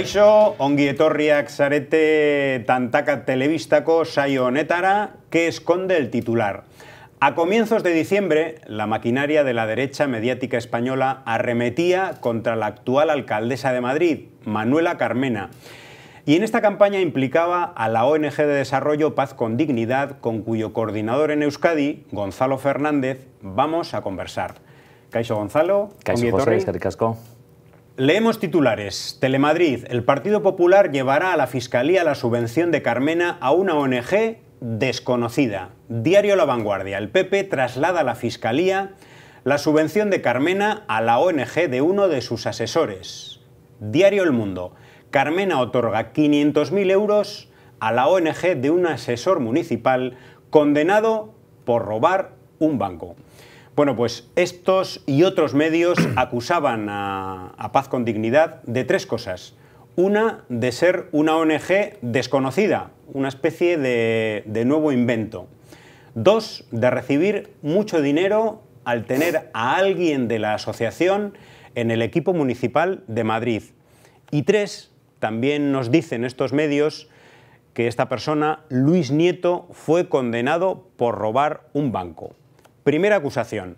Kaixo, ongi etorriak zarete Tantaka Televistako saio honetara, que esconde el titular? A comienzos de diciembre, la maquinaria de la derecha mediática española arremetía contra la actual alcaldesa de Madrid, Manuela Carmena, y en esta campaña implicaba a la ONG de Desarrollo Paz con Dignidad, con cuyo coordinador en Euskadi, Gonzalo Fernández, vamos a conversar. Caixo Gonzalo, Caixo José, Leemos titulares. Telemadrid. El Partido Popular llevará a la Fiscalía la subvención de Carmena a una ONG desconocida. Diario La Vanguardia. El PP traslada a la Fiscalía la subvención de Carmena a la ONG de uno de sus asesores. Diario El Mundo. Carmena otorga 500.000 euros a la ONG de un asesor municipal condenado por robar un banco. Bueno, pues estos y otros medios acusaban a, Paz con Dignidad de tres cosas. Una, de ser una ONG desconocida, una especie de nuevo invento. Dos, de recibir mucho dinero al tener a alguien de la asociación en el equipo municipal de Madrid. Y tres, también nos dicen estos medios que esta persona, Luis Nieto, fue condenado por robar un banco. Primera acusación.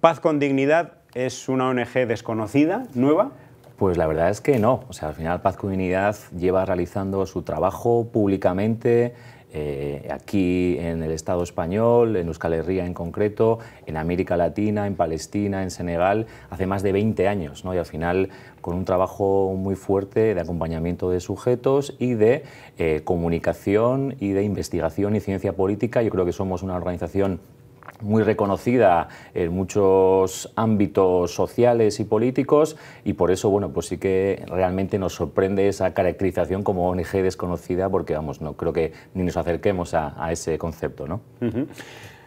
Paz con Dignidad es una ONG desconocida, nueva. Pues la verdad es que no. O sea, al final Paz con Dignidad lleva realizando su trabajo públicamente eh, aquí en el Estado español, en Euskal Herria en concreto, en América Latina, en Palestina, en Senegal, hace más de 20 años, ¿no? y al final con un trabajo muy fuerte de acompañamiento de sujetos y de eh, comunicación y de investigación y ciencia política. Yo creo que somos una organización muy reconocida en muchos ámbitos sociales y políticos y por eso, bueno, pues sí que realmente nos sorprende esa caracterización como ONG desconocida porque, vamos, no creo que ni nos acerquemos a, ese concepto, ¿no?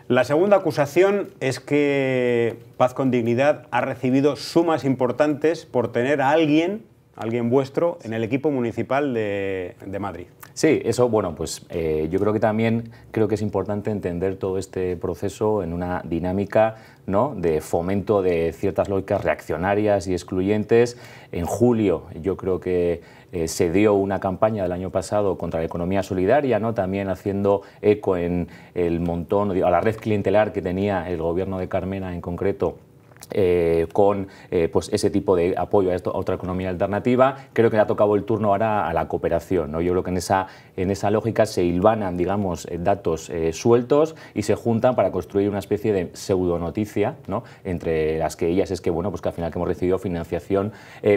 La segunda acusación es que Paz con Dignidad ha recibido sumas importantes por tener a alguien alguien vuestro en el equipo municipal de, Madrid. Sí, eso, bueno, pues eh, yo creo que también creo que es importante entender todo este proceso en una dinámica ¿no? de fomento de ciertas lógicas reaccionarias y excluyentes. En julio yo creo que eh, se dio una campaña del año pasado contra la economía solidaria, ¿no? también haciendo eco en el montón, a la red clientelar que tenía el gobierno de Carmena en concreto eh, con eh, pues ese tipo de apoyo a, otra economía alternativa, creo que le ha tocado el turno ahora a la cooperación. ¿no? Yo creo que en esa, en esa lógica se hilvanan digamos, eh, datos sueltos y se juntan para construir una especie de pseudonoticia, ¿no? entre las que ellas es que, bueno, pues que al final hemos recibido financiación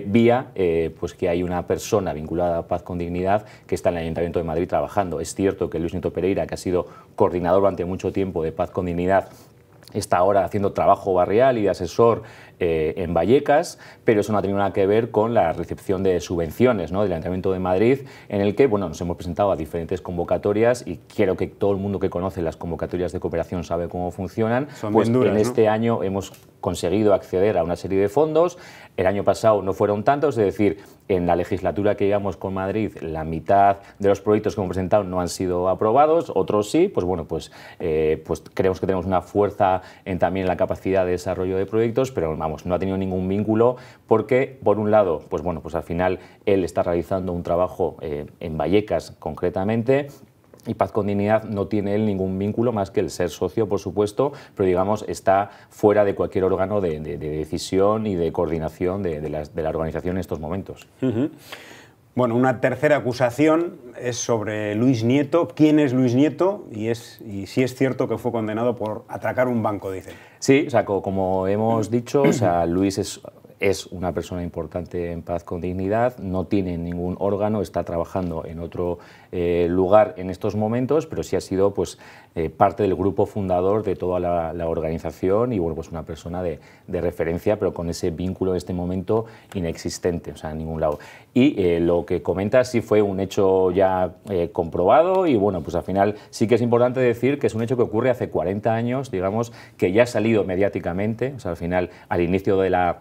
vía pues que hay una persona vinculada a Paz con Dignidad que está en el Ayuntamiento de Madrid trabajando. Es cierto que Luis Nieto Pereira, que ha sido coordinador durante mucho tiempo de Paz con Dignidad, está ahora haciendo trabajo barrial y de asesor eh, en Vallecas, pero eso no ha tenido nada que ver con la recepción de subvenciones ¿no? del Ayuntamiento de Madrid, en el que bueno, nos hemos presentado a diferentes convocatorias y quiero que todo el mundo que conoce las convocatorias de cooperación sabe cómo funcionan. pues en este año hemos conseguido acceder a una serie de fondos, el año pasado no fueron tantos, es decir, en la legislatura que llevamos con Madrid, la mitad de los proyectos que hemos presentado no han sido aprobados, otros sí, pues bueno, pues, eh, pues creemos que tenemos una fuerza en también la capacidad de desarrollo de proyectos, pero vamos, no ha tenido ningún vínculo porque, por un lado, pues bueno, pues al final él está realizando un trabajo eh, en Vallecas concretamente, y Paz con Dignidad no tiene él ningún vínculo más que el ser socio, por supuesto, pero digamos está fuera de cualquier órgano de, decisión y de coordinación de, la, organización en estos momentos. Bueno, una tercera acusación es sobre Luis Nieto. ¿Quién es Luis Nieto? Y, es, y si es cierto que fue condenado por atracar un banco, dice. Sí, o sea, como hemos dicho, sea, Luis es es una persona importante en paz con dignidad, no tiene ningún órgano, está trabajando en otro eh, lugar en estos momentos, pero sí ha sido pues, eh, parte del grupo fundador de toda la, organización y bueno, pues una persona de, referencia, pero con ese vínculo en este momento inexistente, o sea, en ningún lado. Y eh, lo que comenta sí fue un hecho ya comprobado y bueno, pues al final sí que es importante decir que es un hecho que ocurre hace 40 años, digamos, que ya ha salido mediáticamente, o sea, al final, al inicio de la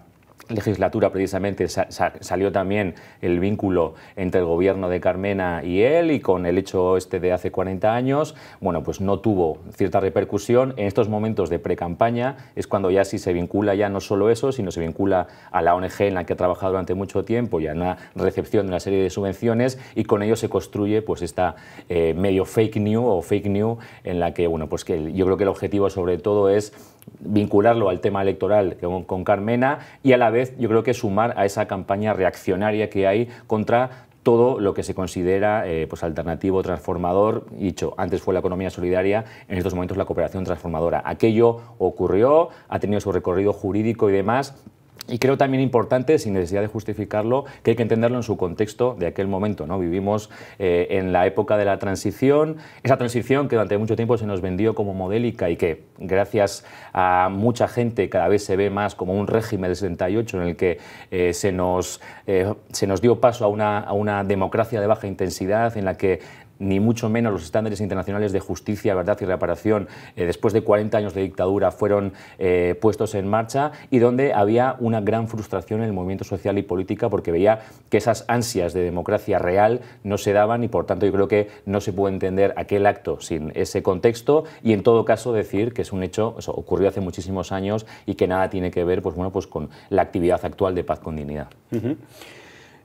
legislatura precisamente salió también el vínculo entre el gobierno de Carmena y él y con el hecho este de hace 40 años, bueno, pues no tuvo cierta repercusión. En estos momentos de precampaña es cuando ya sí se vincula ya no solo eso, sino se vincula a la ONG en la que ha trabajado durante mucho tiempo y a una recepción de una serie de subvenciones y con ello se construye pues esta eh, medio fake news o fake news en la que, bueno, pues que yo creo que el objetivo sobre todo es vincularlo al tema electoral con, con Carmena y a la vez yo creo que sumar a esa campaña reaccionaria que hay contra todo lo que se considera eh, pues alternativo, transformador. Dicho, antes fue la economía solidaria, en estos momentos la cooperación transformadora. Aquello ocurrió, ha tenido su recorrido jurídico y demás, y creo también importante, sin necesidad de justificarlo, que hay que entenderlo en su contexto de aquel momento. ¿no? Vivimos eh, en la época de la transición, esa transición que durante mucho tiempo se nos vendió como modélica y que, gracias a mucha gente, cada vez se ve más como un régimen del 78 en el que eh, se, nos, eh, se nos dio paso a una, a una democracia de baja intensidad, en la que ni mucho menos los estándares internacionales de justicia, verdad y reparación eh, después de 40 años de dictadura fueron eh, puestos en marcha y donde había una gran frustración en el movimiento social y política porque veía que esas ansias de democracia real no se daban y por tanto yo creo que no se puede entender aquel acto sin ese contexto y en todo caso decir que es un hecho, eso ocurrió hace muchísimos años y que nada tiene que ver pues, bueno, pues con la actividad actual de paz con dignidad.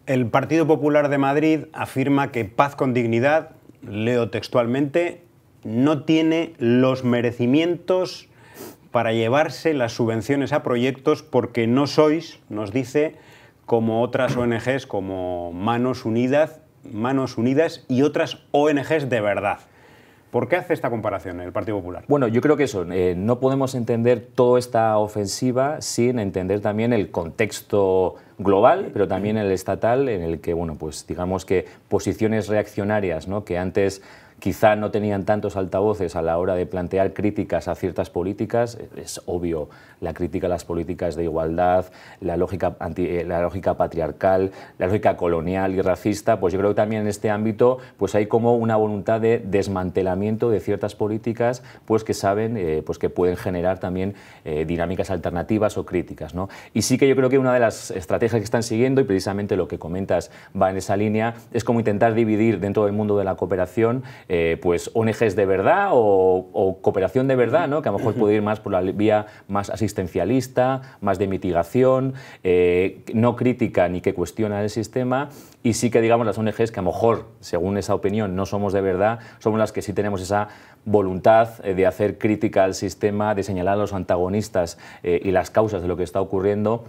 El Partido Popular de Madrid afirma que paz con dignidad leo textualmente, no tiene los merecimientos para llevarse las subvenciones a proyectos porque no sois, nos dice, como otras ONGs como Manos Unidas, Manos Unidas y otras ONGs de verdad. ¿Por qué hace esta comparación el Partido Popular? Bueno, yo creo que eso, eh, no podemos entender toda esta ofensiva sin entender también el contexto global, pero también el estatal, en el que, bueno, pues digamos que posiciones reaccionarias, ¿no? que antes quizá no tenían tantos altavoces a la hora de plantear críticas a ciertas políticas, es obvio la crítica a las políticas de igualdad, la lógica, eh, la lógica patriarcal, la lógica colonial y racista, pues yo creo que también en este ámbito pues hay como una voluntad de desmantelamiento de ciertas políticas pues que saben eh, pues que pueden generar también eh, dinámicas alternativas o críticas. ¿no? Y sí que yo creo que una de las estrategias que están siguiendo, y precisamente lo que comentas va en esa línea, es como intentar dividir dentro del mundo de la cooperación eh, pues ONGs de verdad o, cooperación de verdad, ¿no? que a lo mejor puede ir más por la vía más asistencialista, más de mitigación, eh, no crítica ni que cuestiona el sistema, y sí que digamos las ONGs que a lo mejor, según esa opinión, no somos de verdad, somos las que sí tenemos esa voluntad eh, de hacer crítica al sistema, de señalar a los antagonistas y las causas de lo que está ocurriendo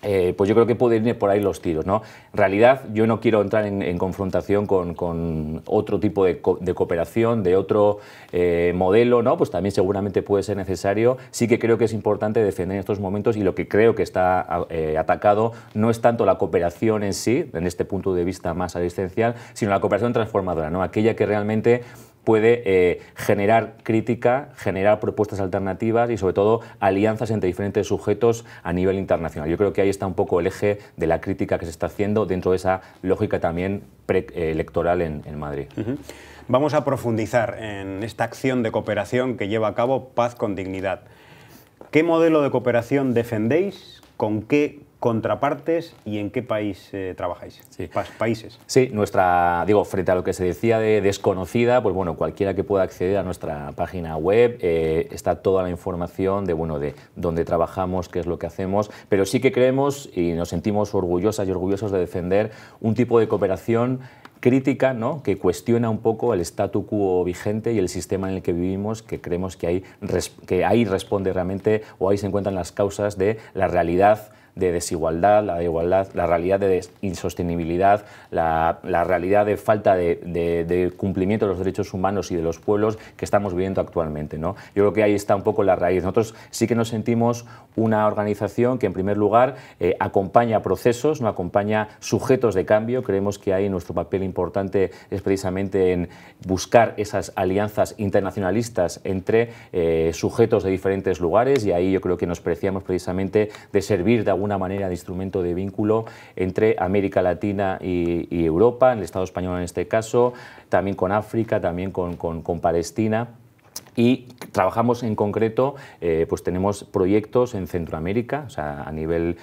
eh, pues yo creo que pueden ir por ahí los tiros. ¿no? En realidad, yo no quiero entrar en, confrontación con, otro tipo de, cooperación, de otro eh, modelo, ¿no? pues también seguramente puede ser necesario. Sí que creo que es importante defender en estos momentos y lo que creo que está eh, atacado no es tanto la cooperación en sí, en este punto de vista más asistencial, sino la cooperación transformadora, ¿no? aquella que realmente puede eh, generar crítica, generar propuestas alternativas y sobre todo alianzas entre diferentes sujetos a nivel internacional. Yo creo que ahí está un poco el eje de la crítica que se está haciendo dentro de esa lógica también preelectoral en, en, Madrid. Vamos a profundizar en esta acción de cooperación que lleva a cabo Paz con Dignidad. ¿Qué modelo de cooperación defendéis? ¿Con qué contrapartes y en qué país eh, trabajáis? países. Sí, nuestra, digo, frente a lo que se decía de desconocida, pues bueno, cualquiera que pueda acceder a nuestra página web eh, está toda la información de, bueno, de dónde trabajamos, qué es lo que hacemos, pero sí que creemos y nos sentimos orgullosas y orgullosos de defender un tipo de cooperación crítica ¿no? que cuestiona un poco el statu quo vigente y el sistema en el que vivimos, que creemos que ahí, que ahí responde realmente o ahí se encuentran las causas de la realidad de desigualdad, la de igualdad, la realidad de insostenibilidad, la, la realidad de falta de, de, cumplimiento de los derechos humanos y de los pueblos que estamos viviendo actualmente. ¿no? Yo creo que ahí está un poco la raíz. Nosotros sí que nos sentimos una organización que, en primer lugar, eh, acompaña procesos, no acompaña sujetos de cambio. Creemos que ahí nuestro papel importante es precisamente en buscar esas alianzas internacionalistas entre eh, sujetos de diferentes lugares y ahí yo creo que nos preciamos precisamente de servir de una manera de instrumento de vínculo entre América Latina y, Europa, Europa, el Estado español en este caso, también con África, también con, con Palestina y trabajamos en concreto, eh, pues tenemos proyectos en Centroamérica, o sea, a nivel,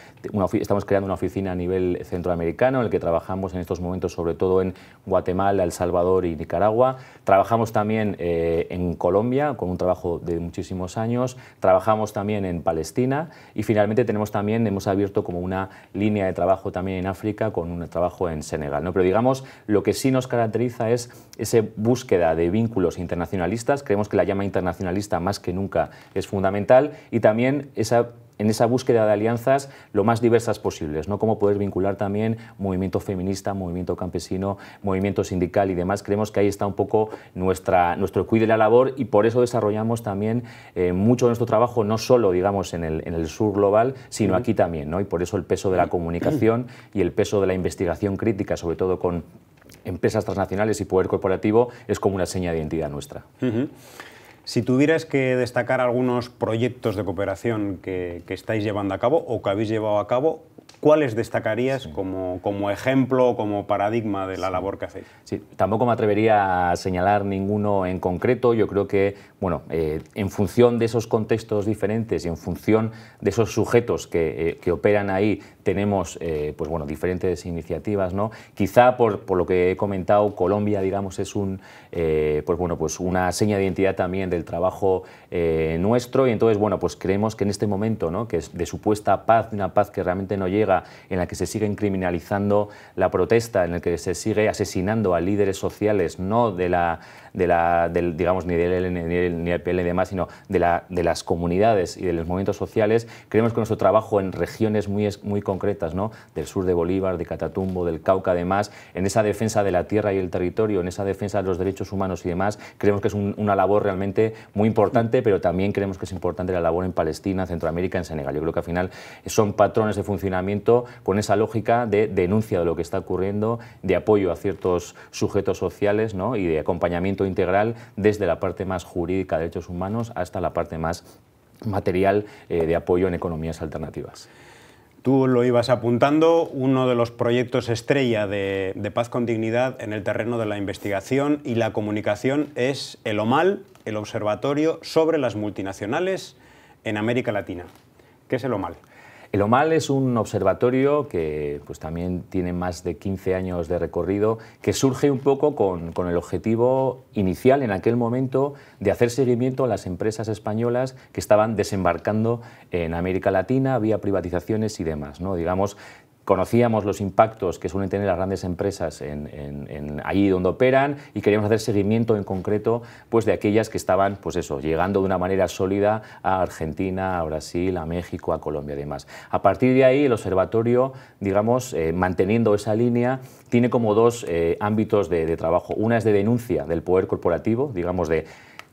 estamos creando una oficina a nivel centroamericano en el que trabajamos en estos momentos sobre todo en Guatemala, El Salvador y Nicaragua. Trabajamos también eh, en Colombia con un trabajo de muchísimos años. Trabajamos también en Palestina y finalmente tenemos también, hemos abierto como una línea de trabajo también en África con un trabajo en Senegal. ¿no? Pero digamos, lo que sí nos caracteriza es esa búsqueda de vínculos internacionalistas. Creemos que la llama internacionalista más que nunca es fundamental y también esa en esa búsqueda de alianzas lo más diversas posibles, ¿no? Cómo poder vincular también movimiento feminista, movimiento campesino, movimiento sindical y demás. Creemos que ahí está un poco nuestra, nuestro cuide la labor y por eso desarrollamos también eh, mucho de nuestro trabajo, no solo, digamos, en el, en el sur global, sino aquí también, ¿no? Y por eso el peso de la comunicación y el peso de la investigación crítica, sobre todo con empresas transnacionales y poder corporativo es como una seña de identidad nuestra. Si tuvieras que destacar algunos proyectos de cooperación que, estáis llevando a cabo o que habéis llevado a cabo, ¿cuáles destacarías como, como ejemplo o como paradigma de la labor que hacéis? Sí, tampoco me atrevería a señalar ninguno en concreto. Yo creo que, bueno, eh, en función de esos contextos diferentes y en función de esos sujetos que, eh, operan ahí, tenemos eh, pues bueno, diferentes iniciativas. ¿no? Quizá por, lo que he comentado, Colombia, digamos, es un, pues bueno, pues una seña de identidad también trabajo eh, nuestro y entonces, bueno, pues creemos que en este momento, ¿no? que es de supuesta paz, una paz que realmente no llega, en la que se sigue criminalizando la protesta, en la que se sigue asesinando a líderes sociales, no de la, de la del, digamos, ni del ni el PL y demás, sino de, la, de las comunidades y de los movimientos sociales, creemos que nuestro trabajo en regiones muy, muy concretas, ¿no? del sur de Bolívar, de Catatumbo, del Cauca, además, en esa defensa de la tierra y el territorio, en esa defensa de los derechos humanos y demás, creemos que es una labor realmente muy importante, pero también creemos que es importante la labor en Palestina, Centroamérica, en Senegal. Yo creo que al final son patrones de funcionamiento con esa lógica de denuncia de lo que está ocurriendo, de apoyo a ciertos sujetos sociales y de acompañamiento integral desde la parte más jurídica de derechos humanos hasta la parte más material eh, de apoyo en economías alternativas. Tú lo ibas apuntando, uno de los proyectos estrella de, Paz con Dignidad en el terreno de la investigación y la comunicación es el OMAL, el Observatorio sobre las Multinacionales en América Latina. ¿Qué es el OMAL? El OMAL es un observatorio que pues, también tiene más de 15 años de recorrido, que surge un poco con, el objetivo inicial en aquel momento de hacer seguimiento a las empresas españolas que estaban desembarcando en América Latina vía privatizaciones y demás. ¿no? Digamos, conocíamos los impactos que suelen tener las grandes empresas allí donde operan y queríamos hacer seguimiento en concreto pues, de aquellas que estaban pues eso, llegando de una manera sólida a Argentina, a Brasil, a México, a Colombia y demás. A partir de ahí, el observatorio, digamos, eh, manteniendo esa línea, tiene como dos eh, ámbitos de, de trabajo. Una es de denuncia del poder corporativo, digamos, de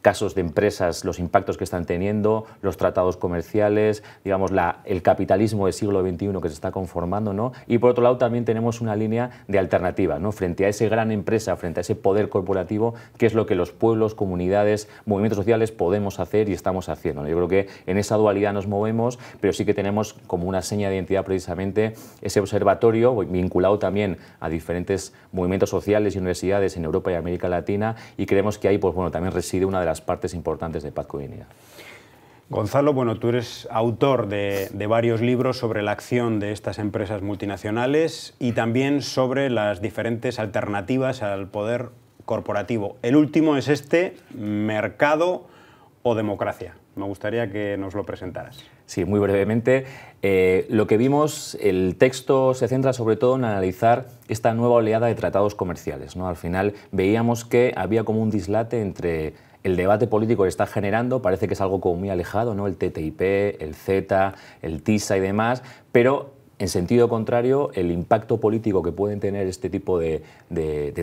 casos de empresas, los impactos que están teniendo, los tratados comerciales, digamos, la, el capitalismo del siglo XXI que se está conformando, ¿no? Y por otro lado también tenemos una línea de alternativa, ¿no? Frente a esa gran empresa, frente a ese poder corporativo, que es lo que los pueblos, comunidades, movimientos sociales podemos hacer y estamos haciendo. Yo creo que en esa dualidad nos movemos, pero sí que tenemos como una seña de identidad precisamente ese observatorio vinculado también a diferentes movimientos sociales y universidades en Europa y América Latina y creemos que ahí, pues bueno, también reside una de las partes importantes de Paz Comunidad. Gonzalo, bueno, tú eres autor de, varios libros sobre la acción de estas empresas multinacionales y también sobre las diferentes alternativas al poder corporativo. El último es este, mercado o democracia. Me gustaría que nos lo presentaras. Sí, muy brevemente. Eh, lo que vimos, el texto se centra sobre todo en analizar esta nueva oleada de tratados comerciales. ¿no? Al final veíamos que había como un dislate entre el debate político que está generando parece que es algo como muy alejado, ¿no? El TTIP, el Z, el TISA y demás, pero en sentido contrario, el impacto político que pueden tener este tipo de,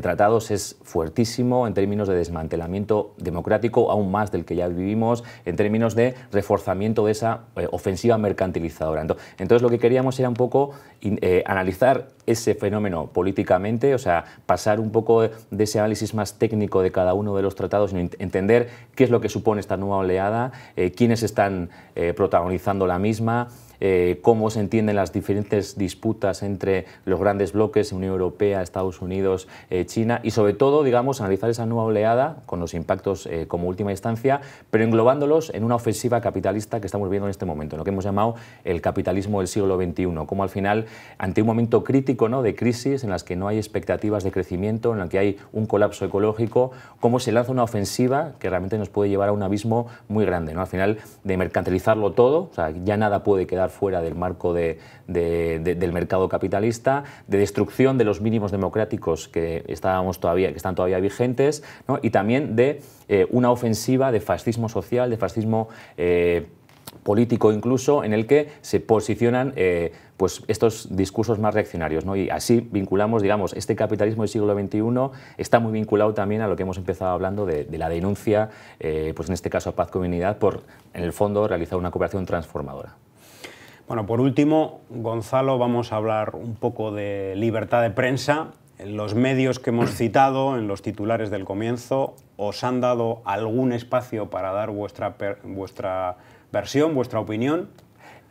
tratados es fuertísimo en términos de desmantelamiento democrático, aún más del que ya vivimos, en términos de reforzamiento de esa eh, ofensiva mercantilizadora. Entonces, lo que queríamos era un poco eh, analizar ese fenómeno políticamente, o sea, pasar un poco de, ese análisis más técnico de cada uno de los tratados, y entender qué es lo que supone esta nueva oleada, eh, quiénes están protagonizando la misma eh, cómo se entienden las diferentes disputas entre los grandes bloques, Unión Europea, Estados Unidos, eh, China, y sobre todo, digamos, analizar esa nueva oleada con los impactos eh, como última instancia, pero englobándolos en una ofensiva capitalista que estamos viendo en este momento, lo que hemos llamado el capitalismo del siglo XXI, cómo al final, ante un momento crítico ¿no? de crisis en las que no hay expectativas de crecimiento, en la que hay un colapso ecológico, cómo se lanza una ofensiva que realmente nos puede llevar a un abismo muy grande, ¿no? al final de mercantilizarlo todo, o sea, ya nada puede quedar fuera del marco del mercado capitalista, de destrucción de los mínimos democráticos que, estábamos todavía, que están todavía vigentes, y también de eh, una ofensiva de fascismo social, de fascismo... Eh, político incluso, en el que se posicionan eh, pues estos discursos más reaccionarios. Y así vinculamos, digamos, este capitalismo del siglo XXI está muy vinculado también a lo que hemos empezado hablando de, la denuncia, pues en este caso a Paz Comunidad, por, en el fondo, realizar una cooperación transformadora. Bueno, por último, Gonzalo, vamos a hablar un poco de libertad de prensa. los medios que hemos citado, en los titulares del comienzo, ¿os han dado algún espacio para dar vuestra, vuestra versión, vuestra opinión?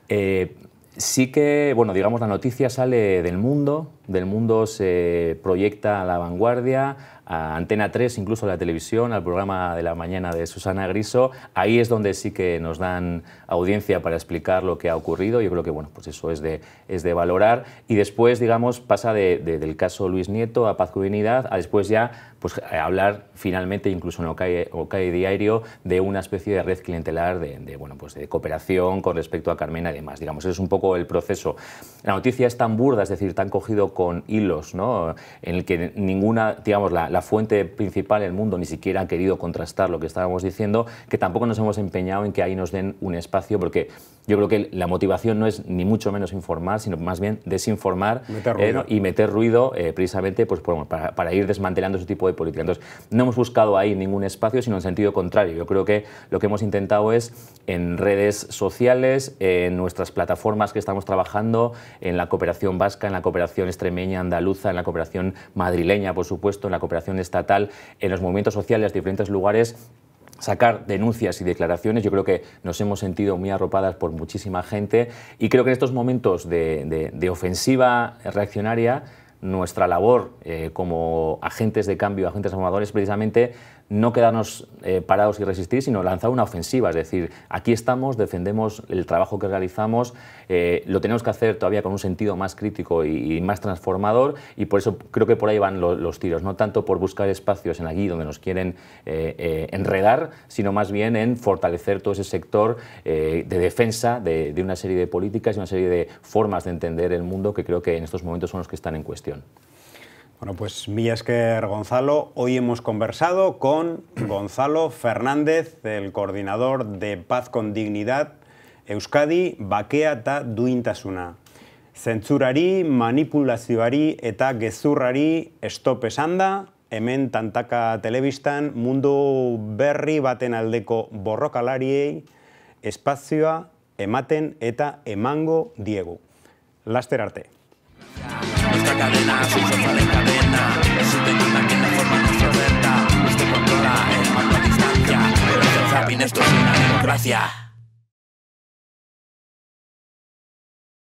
Eh, sí que, bueno, digamos, la noticia sale del mundo, del mundo se proyecta a la vanguardia, a Antena 3, incluso a la televisión, al programa de la mañana de Susana Griso. Ahí es donde sí que nos dan audiencia para explicar lo que ha ocurrido. Yo creo que bueno, pues eso es de, es de valorar. Y después, digamos, pasa del caso Luis Nieto a Paz a después ya pues, hablar finalmente, incluso en Ocae, Ocae, Diario, de una especie de red clientelar de, bueno, pues de cooperación con respecto a Carmena y demás. Digamos, ese es un poco el proceso. La noticia es tan burda, es decir, tan cogido con hilos, ¿no? en el que ninguna, digamos, la, la fuente principal del mundo ni siquiera ha querido contrastar lo que estábamos diciendo, que tampoco nos hemos empeñado en que ahí nos den un espacio, porque yo creo que la motivación no es ni mucho menos informar, sino más bien desinformar eh, y meter ruido eh, precisamente pues, para, para, ir desmantelando ese tipo de política. Entonces, no hemos buscado ahí ningún espacio, sino en sentido contrario. Yo creo que lo que hemos intentado es en redes sociales, en nuestras plataformas que estamos trabajando, en la cooperación vasca, en la cooperación extremeña, andaluza, en la cooperación madrileña, por supuesto, en la cooperación estatal, en los movimientos sociales de diferentes lugares, sacar denuncias y declaraciones. Yo creo que nos hemos sentido muy arropadas por muchísima gente y creo que en estos momentos de, ofensiva reaccionaria nuestra labor eh, como agentes de cambio, agentes transformadores, precisamente no quedarnos eh, parados y resistir, sino lanzar una ofensiva. Es decir, aquí estamos, defendemos el trabajo que realizamos, eh, lo tenemos que hacer todavía con un sentido más crítico y, más transformador, y por eso creo que por ahí van los tiros, no tanto por buscar espacios en allí donde nos quieren enredar, sino más bien en fortalecer todo ese sector de defensa de una serie de políticas y una serie de formas de entender el mundo que creo que en estos momentos son los que están en cuestión. Educación. Bueno, pues que Gonzalo, hoy hemos conversado con Gonzalo Fernández, el coordinador de Paz con Dignidad, Euskadi, Bakea eta Duintasuna. Zentzurari, manipulazioari eta gezurrari estop esan hemen tantaka telebistan mundu berri baten aldeko borrokalariei espazioa ematen eta emango diegu. Laster arte. nuestra cadena, su sofá de cadena, es un tequila que la forma nos oferta. Usted controla el mando a distancia, pero el zapping esto es una democracia.